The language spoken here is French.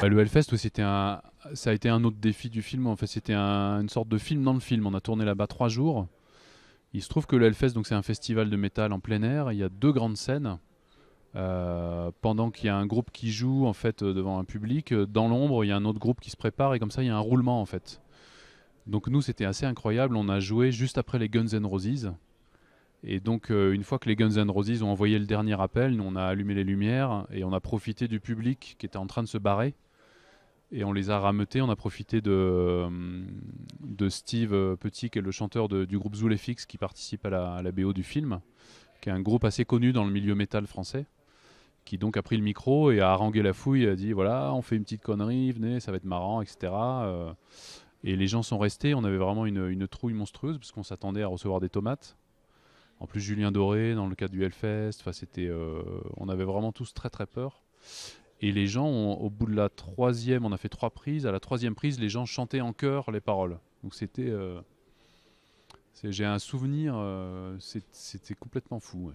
Bah, le Hellfest, c'était un, ça a été un autre défi du film. En fait, c'était une sorte de film dans le film. On a tourné là-bas trois jours. Il se trouve que le Hellfest, donc c'est un festival de métal en plein air. Il y a deux grandes scènes. Euh, pendant qu'il y a un groupe qui joue en fait euh, devant un public, dans l'ombre, il y a un autre groupe qui se prépare et comme ça, il y a un roulement en fait. Donc nous, c'était assez incroyable. On a joué juste après les Guns N' Roses. Et donc, euh, une fois que les Guns N' Roses ont envoyé le dernier appel, nous, on a allumé les lumières et on a profité du public qui était en train de se barrer et on les a rameutés. On a profité de, euh, de Steve euh, Petit, qui est le chanteur du groupe Zoulefix, qui participe à la, BO du film, qui est un groupe assez connu dans le milieu métal français, qui donc a pris le micro et a harangué la fouille, a dit voilà, on fait une petite connerie, venez, ça va être marrant, etc. Euh. Et les gens sont restés. On avait vraiment une, trouille monstrueuse, parce qu'on s'attendait à recevoir des tomates. En plus, Julien Doré, dans le cadre du Hellfest, c'était, on avait vraiment tous très très peur. Et les gens, au bout de la troisième, on a fait trois prises. À la troisième prise, les gens chantaient en chœur les paroles. Donc c'était. Euh, j'ai un souvenir, euh, c'était complètement fou.